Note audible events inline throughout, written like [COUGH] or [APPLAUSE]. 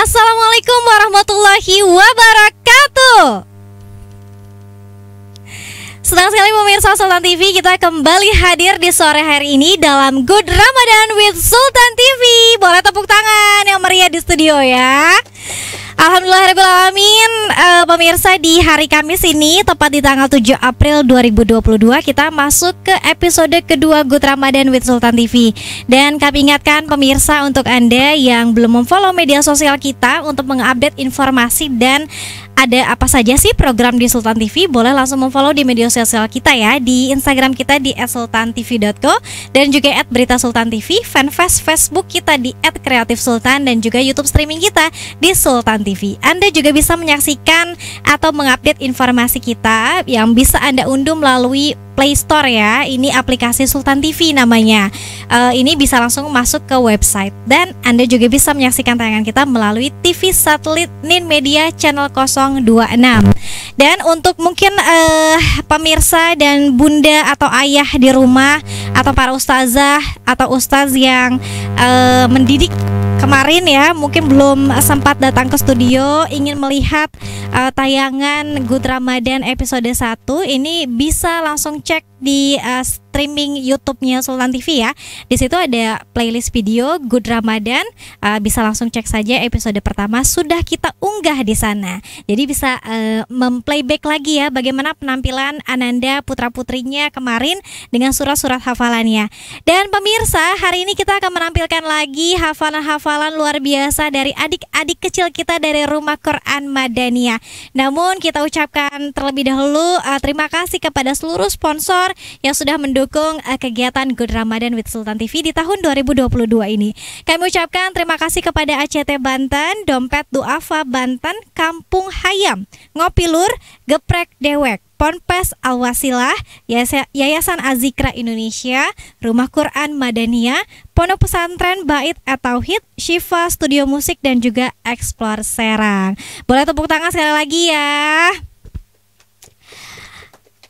Assalamualaikum warahmatullahi wabarakatuh. Senang sekali pemirsa Sultan TV kita kembali hadir di sore hari ini dalam Good Ramadan with Sultan TV. Boleh tepuk tangan yang meriah di studio ya. Alhamdulillah Alamin uh, Pemirsa di hari Kamis ini Tepat di tanggal 7 April 2022 Kita masuk ke episode kedua Good Ramadan with Sultan TV Dan kami ingatkan pemirsa untuk Anda Yang belum memfollow media sosial kita Untuk mengupdate informasi dan ada apa saja sih program di Sultan TV? Boleh langsung memfollow di media sosial kita ya di Instagram kita di @sultantv.co dan juga at berita Sultan TV, fanfest Facebook kita di at kreatif Sultan dan juga YouTube streaming kita di Sultan TV. Anda juga bisa menyaksikan atau mengupdate informasi kita yang bisa Anda unduh melalui Play Store ya. Ini aplikasi Sultan TV namanya. Uh, ini bisa langsung masuk ke website dan Anda juga bisa menyaksikan tayangan kita melalui TV satelit Nin Media channel 026. Dan untuk mungkin uh, pemirsa dan bunda atau ayah di rumah atau para ustazah atau ustaz yang uh, mendidik kemarin ya mungkin belum sempat datang ke studio ingin melihat uh, tayangan Good Ramadan episode 1 ini bisa langsung cek di uh, streaming YouTube-nya Sultan TV ya. Di situ ada playlist video Good Ramadan. Uh, bisa langsung cek saja episode pertama sudah kita unggah di sana. Jadi bisa uh, memplayback lagi ya bagaimana penampilan Ananda putra-putrinya kemarin dengan surat-surat hafalannya. Dan pemirsa, hari ini kita akan menampilkan lagi hafalan-hafalan luar biasa dari adik-adik kecil kita dari Rumah Quran Madania. Namun kita ucapkan terlebih dahulu uh, terima kasih kepada seluruh sponsor Bogor yang sudah mendukung eh, kegiatan Good Ramadan with Sultan TV di tahun 2022 ini. Kami ucapkan terima kasih kepada ACT Banten, Dompet Duafa Banten, Kampung Hayam, Ngopi Lur, Geprek Dewek, Ponpes Al-Wasilah, Yayasan Azikra Indonesia, Rumah Quran Madania, Pondok Pesantren Bait Atauhid, Shiva Studio Musik, dan juga Explore Serang. Boleh tepuk tangan sekali lagi ya.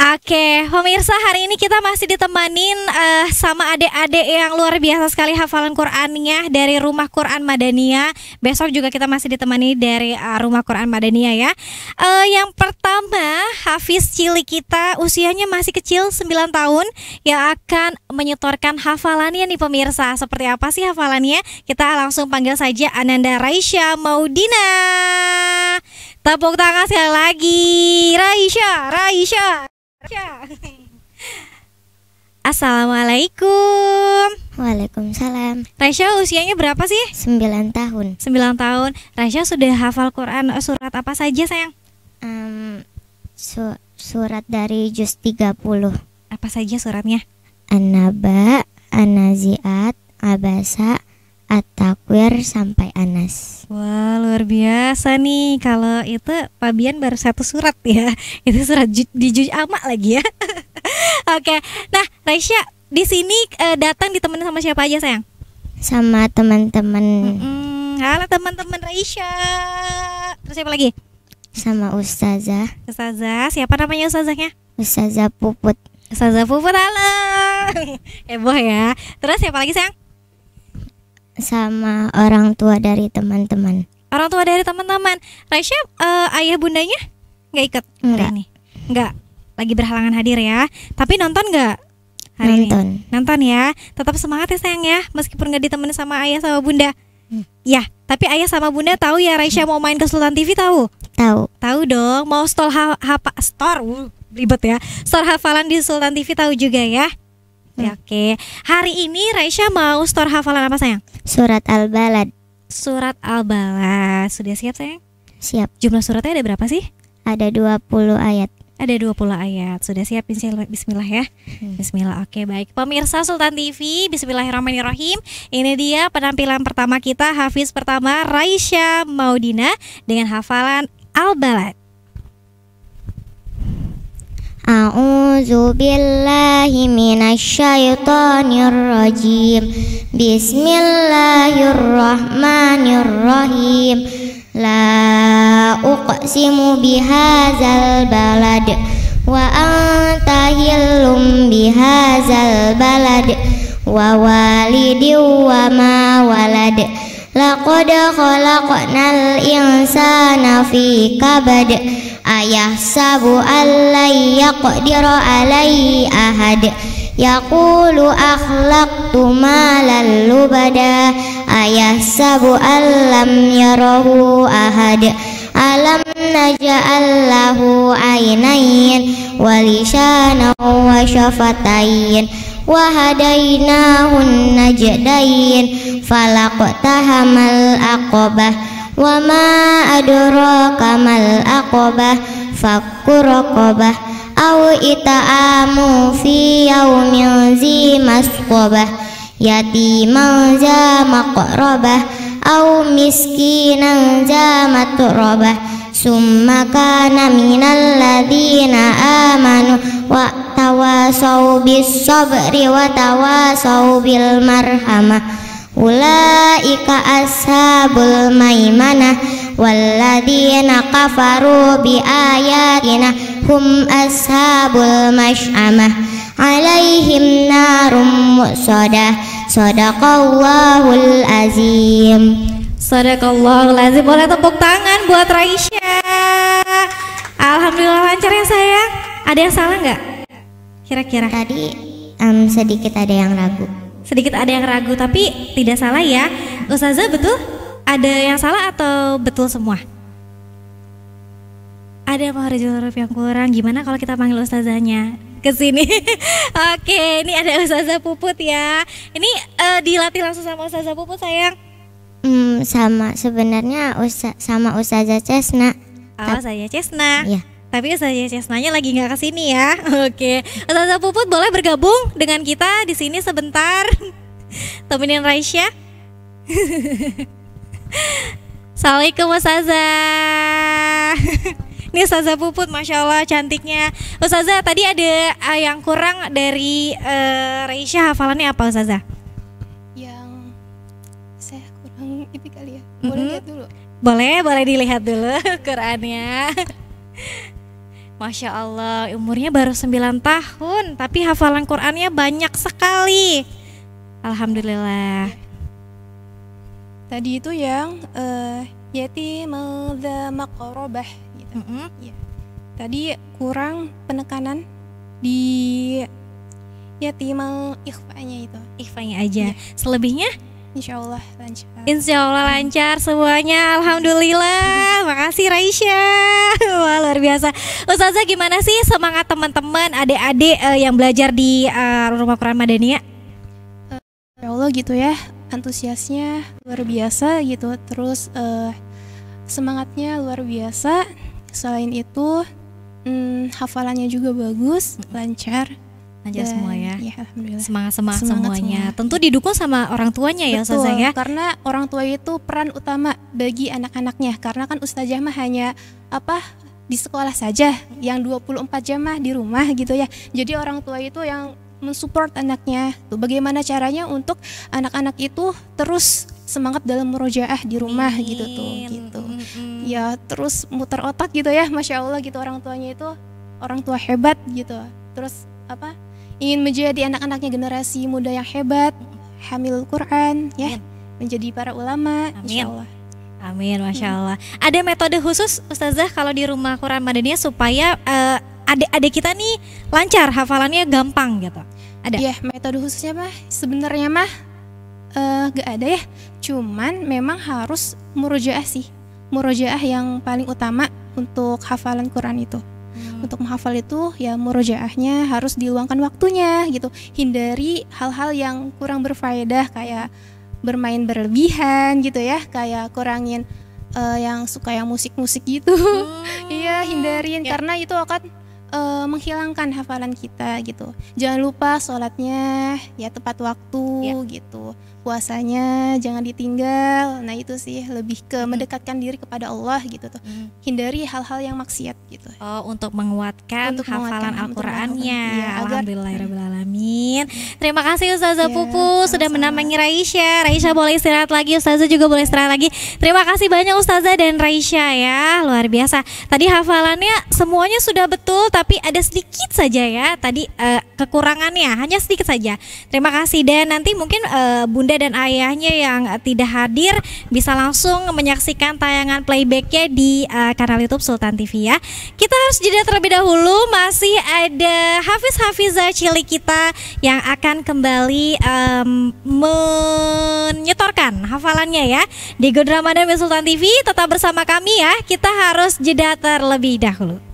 Oke, pemirsa hari ini kita masih ditemanin uh, sama adik-adik yang luar biasa sekali hafalan Qurannya dari Rumah Quran Madania. Besok juga kita masih ditemani dari uh, Rumah Quran Madania ya. Uh, yang pertama, Hafiz Cili kita usianya masih kecil 9 tahun yang akan menyetorkan hafalannya nih pemirsa. Seperti apa sih hafalannya? Kita langsung panggil saja Ananda Raisya Maudina. Tepuk tangan sekali lagi Raisya, Raisya [LAUGHS] Assalamualaikum Waalaikumsalam Raisya usianya berapa sih? 9 tahun 9 tahun Raisya sudah hafal Quran surat apa saja sayang? Um, su surat dari Juz 30 Apa saja suratnya? An-Naba, An-Nazi'at, Abasa, at sampai Anas. Wah, luar biasa nih. Kalau itu Fabian baru satu surat ya. [LAUGHS] Itu surat ju di Juj Ama lagi ya. [LAUGHS] Oke. Nah, Raisya, di sini uh, datang ditemenin sama siapa aja, sayang? Sama teman-teman. Mm -mm. Halo teman-teman Raisya. Terus siapa lagi? Sama Ustazah. Ustazah, siapa namanya Ustazahnya? Ustazah Puput. Ustazah Puput, halo. [LAUGHS] Heboh ya. Terus siapa lagi, sayang? sama orang tua dari teman-teman. Orang tua dari teman-teman. Raisya uh, ayah bundanya nggak ikut Enggak. hari ini? Enggak. Lagi berhalangan hadir ya. Tapi nonton nggak hari nonton. ini? Nonton ya. Tetap semangat ya sayang ya meskipun nggak ditemenin sama ayah sama bunda. Hmm. Ya, tapi ayah sama bunda tahu ya Raisya mau main ke Sultan TV tahu? Tahu. Tahu dong. Mau store ha, uh, ha store ribet ya. Store hafalan di Sultan TV tahu juga ya. Oke, hmm. okay. Hari ini Raisya mau store hafalan apa sayang? Surat Al-Balad. Surat Al-Balad. Sudah siap sayang? Siap. Jumlah suratnya ada berapa sih? Ada 20 ayat. Ada 20 ayat. Sudah siap bismillah ya. Hmm. Bismillah. Oke, baik. Pemirsa Sultan TV, bismillahirrahmanirrahim. Ini dia penampilan pertama kita Hafiz pertama Raisya Maudina dengan hafalan Al-Balad. A'udzu billahi minasyaitonir rajim. Bismillahirrahmanirrahim. La uqsimu bihadzal balad wa anta hillum bihadzal balad wa walidi wa ma walad. Laqad khalaqnal insana fi kabad. Ayah ayahsabu allai yaqdiru alai ahad Yaqulu akhlaqtu malan lubada alam allam rohu ahad Alam naja'al lahu ainain Walisanan wa syafatain Wahadainahun najdain Falaqtahamal akobah wa ma adraka mal aqabah fakku raqabah aw ita'amu fi yaumin zi masqabah yatiman za maqrabah aw miskinan za maturabah summa kana minal ladina amanu wa tawasaw bis sabri wa tawasaw bil marhamah ulaika ashabul maimanah walladina kafaru biayatina hum ashabul mash'amah alaihim narum mu'sadah sadaqallahul azim sadaqallahul azim boleh tepuk tangan buat Raisya Alhamdulillah lancar ya sayang ada yang salah nggak kira-kira tadi um, sedikit ada yang ragu sedikit ada yang ragu tapi tidak salah ya Ustazah betul ada yang salah atau betul semua ada penghorij huruf yang kurang gimana kalau kita panggil ustazahnya ke sini [LAUGHS] oke ini ada ustazah puput ya ini uh, dilatih langsung sama ustazah puput sayang hmm, sama sebenarnya usta sama ustazah Cesna Oh, saya Cesna. Iya. Tapi Ustazah Cesnanya lagi nggak kesini ya. [LAUGHS] Oke, Ustazah Puput boleh bergabung dengan kita di sini sebentar. [LAUGHS] Temenin Raisya. [LAUGHS] Assalamualaikum Ustazah. Ini Ustazah Puput, Masya Allah cantiknya Ustazah tadi ada eh, yang kurang dari uh, Raisya hafalannya apa Ustazah? Yang saya kurang itu kali ya, boleh mm -hmm. lihat dulu? Boleh, boleh dilihat dulu Qurannya Masya Allah, umurnya baru 9 tahun, tapi hafalan Qurannya banyak sekali. Alhamdulillah. Tadi itu yang uh, eh, Melda Makorobah. gitu. Mm -hmm. ya. Tadi kurang penekanan di yatimal ikhfanya itu. Ikhfanya aja. Ya. Selebihnya Insya Allah lancar. Insya Allah lancar semuanya. Alhamdulillah. Makasih Raisya. [LAUGHS] Wah luar biasa. Ustazah gimana sih semangat teman-teman adik-adik uh, yang belajar di uh, Rumah Quran Madania? Uh, insya eh, Allah gitu ya. Antusiasnya luar biasa gitu. Terus uh, semangatnya luar biasa. Selain itu hmm, hafalannya juga bagus, lancar aja Dan, semua ya. ya alhamdulillah. Semangat semangat, semangat semuanya. Semangat. Tentu didukung sama orang tuanya ya, Betul, ya Ustazah ya. Karena orang tua itu peran utama bagi anak-anaknya karena kan Ustazah mah hanya apa di sekolah saja yang 24 jam mah di rumah gitu ya. Jadi orang tua itu yang mensupport anaknya. Tuh bagaimana caranya untuk anak-anak itu terus semangat dalam merojaah di rumah Amin. gitu tuh gitu. Mm, mm, mm. Ya terus muter otak gitu ya, masya Allah gitu orang tuanya itu orang tua hebat gitu. Terus apa? ingin menjadi anak-anaknya generasi muda yang hebat, hamil Quran, ya, Amin. menjadi para ulama, Amin. insya Allah. Amin, masya Allah. Hmm. Ada metode khusus, Ustazah, kalau di rumah Quran Madania supaya uh, adik-adik kita nih lancar hafalannya gampang gitu. Ada? Iya, metode khususnya mah sebenarnya mah uh, eh, gak ada ya. Cuman memang harus murojaah sih, murojaah yang paling utama untuk hafalan Quran itu. Hmm. untuk menghafal itu ya murojaahnya harus diluangkan waktunya gitu hindari hal-hal yang kurang berfaedah kayak bermain berlebihan gitu ya kayak kurangin uh, yang suka yang musik-musik gitu hmm. [LAUGHS] iya hmm. hindarin yeah. karena itu akan uh, menghilangkan hafalan kita gitu. Jangan lupa sholatnya ya tepat waktu ya. gitu. Puasanya jangan ditinggal. Nah itu sih lebih ke mendekatkan diri kepada Allah gitu tuh. Hmm. Hindari hal-hal yang maksiat gitu. Oh untuk menguatkan untuk hafalan Al-Qur'annya. Ya, Terima kasih Ustazah ya, Pupu sama sudah menamangi Raisya. Raisya boleh istirahat lagi, Ustazah juga boleh istirahat lagi. Terima kasih banyak Ustazah dan Raisya ya. Luar biasa. Tadi hafalannya semuanya sudah betul tapi ada sedikit saja ya tadi uh, kekurangannya hanya sedikit saja. Terima kasih dan nanti mungkin uh, Bunda dan ayahnya yang tidak hadir bisa langsung menyaksikan tayangan playbacknya di uh, kanal YouTube Sultan TV ya. Kita harus jeda terlebih dahulu. Masih ada Hafiz Hafiza cilik kita yang akan kembali um, menyetorkan hafalannya ya di Good Ramadan Sultan TV. Tetap bersama kami ya. Kita harus jeda terlebih dahulu.